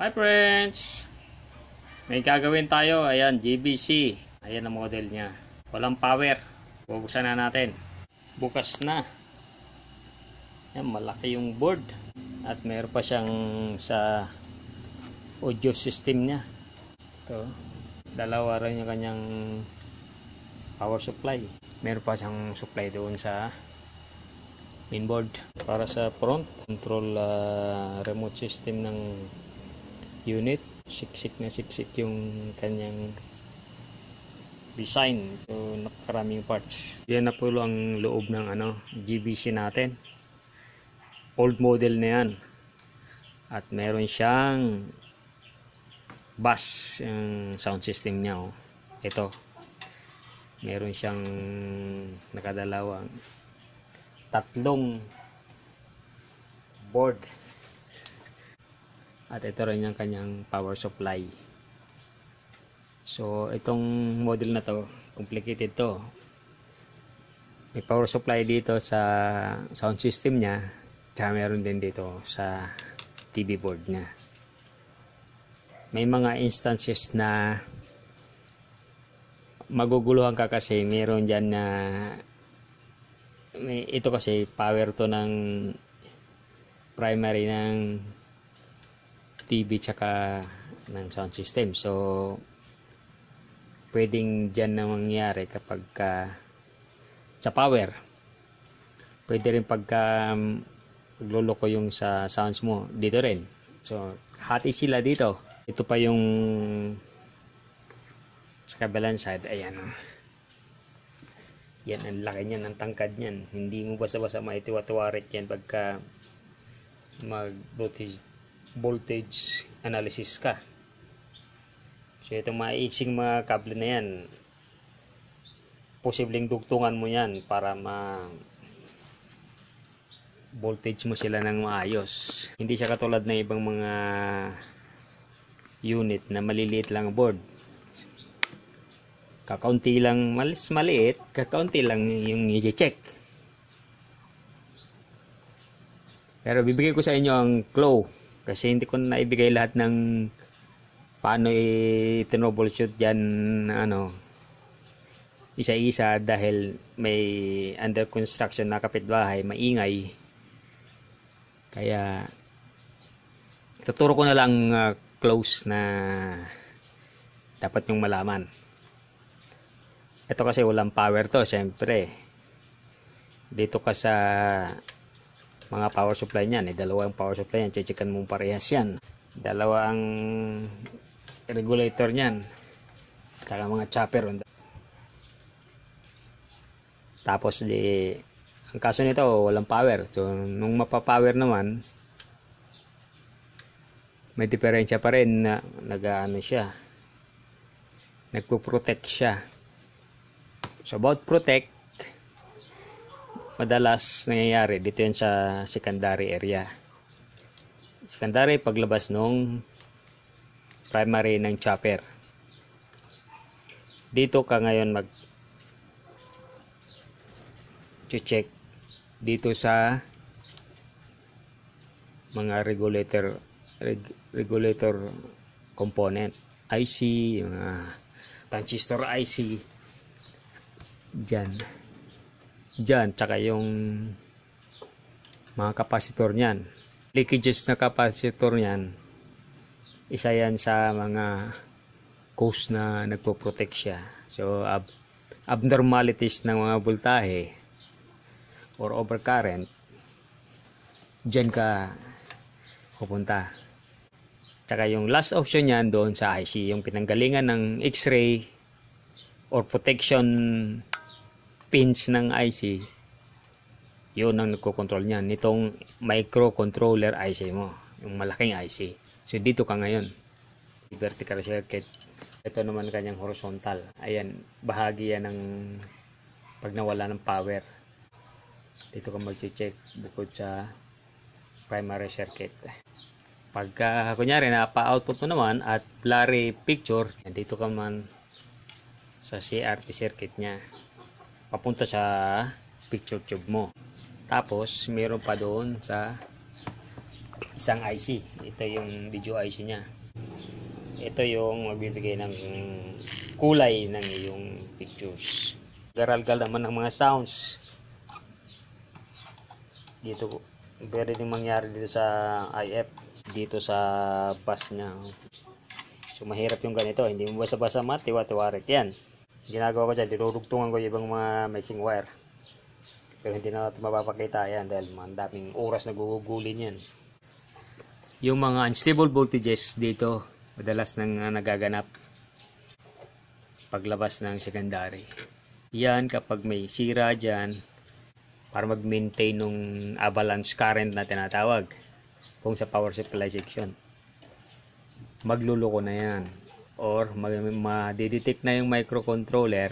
Hi friends! May gagawin tayo. Ayan, GBC. Ayan ang model niya. Walang power. Bubuksan na natin. Bukas na. Ayan, malaki yung board. At meron pa siyang sa audio system niya. Ito. Dalawa rin yung kanyang power supply. Meron pa siyang supply doon sa mainboard para sa front control uh, remote system ng unit siksik na siksik yung kanyang design so napakaraming parts yan na po ang loob ng ano GBC natin old model na yan at meron siyang bass yung sound system niya oh. ito meron siyang nakadalawang tatlong board at ito rin yung kanyang power supply. So, itong model na to, complicated to. May power supply dito sa sound system niya. Tsaka meron din dito sa TV board niya. May mga instances na maguguluhan ka kasi meron dyan na may, ito kasi power to ng primary ng TV tsaka ng sound system. So, pwedeng dyan na mangyari kapag uh, sa power. Pwede rin pagka um, magluloko yung sa sounds mo dito rin. So, hati sila dito. Ito pa yung sa kabilang side. Ayan. Yan, ang laki niyan, ang tangkad niyan. Hindi mo basta-basta maitiwa tuwarit yan pagka mag voltage voltage analysis ka. So itong mga itching mga kable na yan, posibleng dugtungan mo yan para ma voltage mo sila ng maayos. Hindi siya katulad ng ibang mga unit na maliliit lang board. Kakaunti lang, malis maliit, kakaunti lang yung i-check. Pero bibigyan ko sa inyo ang clue kasi hindi ko na naibigay lahat ng paano i-troubleshoot dyan ano isa-isa dahil may under construction na kapitbahay maingay kaya tuturo ko na lang uh, close na dapat yung malaman ito kasi walang power to syempre dito ka sa mga power supply niyan. Eh, dalawang power supply niyan. Chichikan mo parehas yan. dalawang regulator niyan. Tsaka mga chopper. Tapos di ang kaso nito walang power. So nung mapapower naman may diferensya pa rin na nagaano siya. Nagpo-protect siya. So about protect madalas nangyayari dito yan sa secondary area secondary paglabas nung primary ng chopper dito ka ngayon mag check dito sa mga regulator reg, regulator component IC mga transistor IC dyan dyan tsaka yung mga kapasitor niyan leakages na kapasitor niyan isa yan sa mga cause na nagpo-protect siya so ab abnormalities ng mga voltahe or overcurrent dyan ka pupunta tsaka yung last option yan doon sa IC yung pinanggalingan ng x-ray or protection pins ng IC, yun ang nagko-control niyan. Nitong microcontroller IC mo, yung malaking IC. So, dito ka ngayon. Vertical circuit. Ito naman kanyang horizontal. Ayan, bahagi yan ng pag nawala ng power. Dito ka magche check bukod sa primary circuit. Pagka, ah, kunyari, napa-output mo naman at blurry picture, dito ka man sa CRT circuit niya papunta sa picture tube mo tapos meron pa doon sa isang IC ito yung video IC nya ito yung magbibigay ng kulay ng iyong pictures garalgal naman ng mga sounds dito very din mangyari dito sa IF dito sa bus nya so mahirap yung ganito hindi mo basa-basa matiwa-tiwarit yan ginagawa ko dyan, dinurugtungan ko yung ibang mga mixing wire. Pero hindi na ito mapapakita yan dahil ang daming oras na gugugulin yan. Yung mga unstable voltages dito, madalas nang ah, nagaganap paglabas ng secondary. Yan kapag may sira dyan, para mag-maintain ng avalanche current na tinatawag kung sa power supply section magluluko na yan or madidetect na yung microcontroller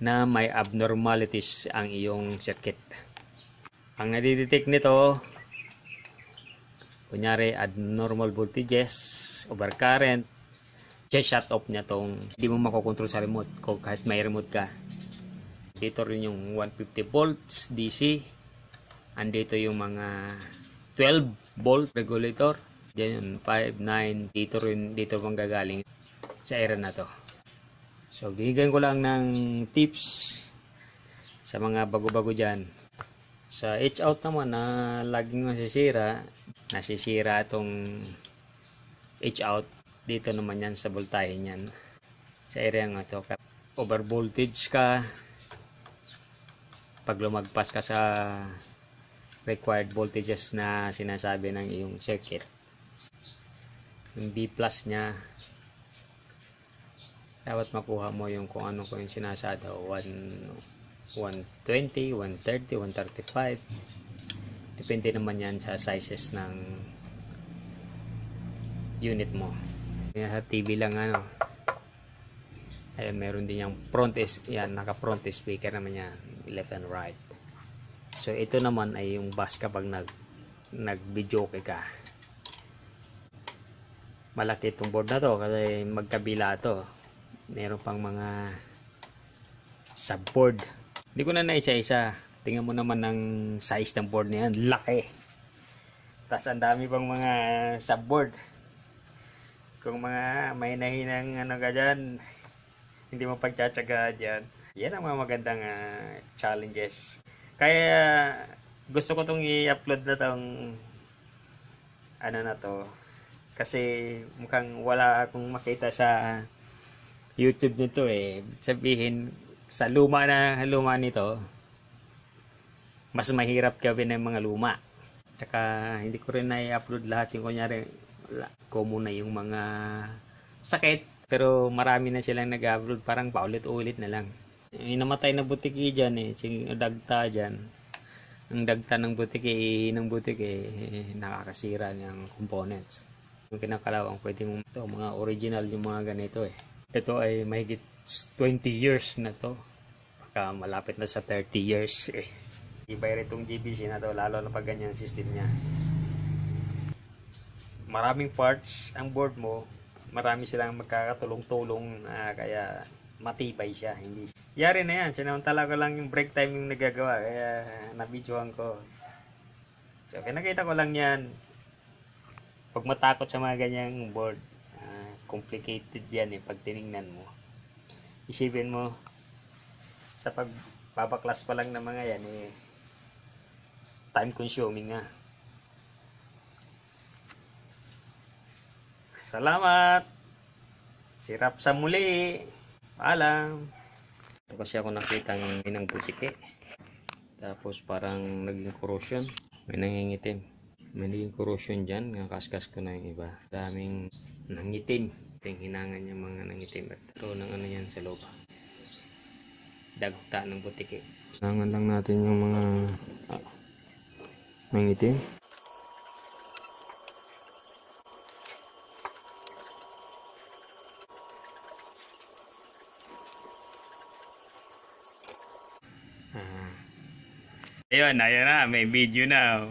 na may abnormalities ang iyong circuit. Ang nadidetect nito, kunyari abnormal voltages, overcurrent, shut off niya tong hindi mo makokontrol sa remote ko kahit may remote ka. Dito rin yung 150 volts DC. Andito yung mga 12 volt regulator Then 59 dito rin, dito pang gagaling sa era na to. So bigyan ko lang ng tips sa mga bago-bago diyan Sa edge out naman na laging nasisira, nasisira itong edge out. Dito naman yan sa voltahe yan Sa area nga to. Over voltage ka, pag lumagpas ka sa required voltages na sinasabi ng iyong circuit yung B plus niya dapat makuha mo yung kung ano ko yung sinasada 1, 120, 130, 135 depende naman yan sa sizes ng unit mo sa TV lang ano ayun meron din yung front is yan naka front speaker naman yan left and right so ito naman ay yung bus kapag nag nag video ka malaki itong board na to kasi magkabila to meron pang mga subboard hindi ko na naisa-isa tingnan mo naman ng size ng board na yan laki tas ang dami pang mga subboard kung mga may nahinang ano ka dyan hindi mo pagtsatsaga dyan yan ang mga magandang uh, challenges kaya gusto ko tong i-upload na tong ano na to kasi mukhang wala akong makita sa YouTube nito eh. Sabihin, sa luma na luma nito, mas mahirap gawin ng mga luma. Tsaka hindi ko rin na-upload lahat yung kunyari common na yung mga sakit pero marami na silang nag-upload parang paulit-ulit na lang. Yung namatay na butiki dyan eh, sing dagta dyan. Ang dagta ng butiki, eh, ng butiki, eh, nakakasira ng components kinakalawang pwede mong ito, mga original yung mga ganito eh. Ito ay mahigit 20 years na to. Baka malapit na sa 30 years eh. Iba rin itong GBC na to lalo na pag ganyan system niya. Maraming parts ang board mo. Marami silang magkakatulong-tulong uh, kaya matibay siya. Hindi. Yari na yan. Sinamantala ko lang yung break time yung nagagawa. Kaya nabidyohan ko. So, kinakita ko lang yan. Huwag matakot sa mga ganyang board. Uh, complicated yan eh pag tinignan mo. Isipin mo, sa pagpapaklas pa lang ng mga yan eh, time consuming nga. Salamat! Sirap sa muli! Paalam! Kasi ako nakita ng minang butike. Tapos parang naging corrosion. May nangingitim may naging corrosion dyan nakaskas ko na yung iba daming nangitim ito yung hinangan yung mga nangitim at ro ng ano yan sa loob dagta ng butiki hinangan lang natin yung mga ah, nangitim ah. Ayun, ayun na, may video na. Oh.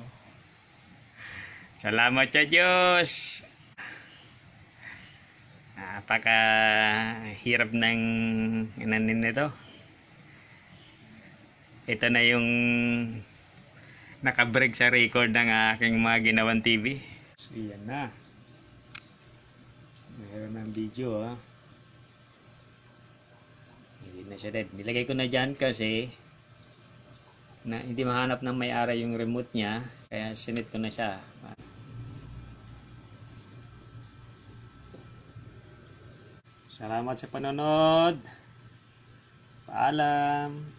Salamat sa Diyos. Napaka hirap ng inanin nito. Ito na yung nakabreak sa record ng aking mga ginawan TV. So, yan na. Meron ng video ha. Hindi na siya dead. Nilagay ko na dyan kasi na hindi mahanap ng may-ara yung remote niya. Kaya sinit ko na siya. Salamat sa panonood. Paalam.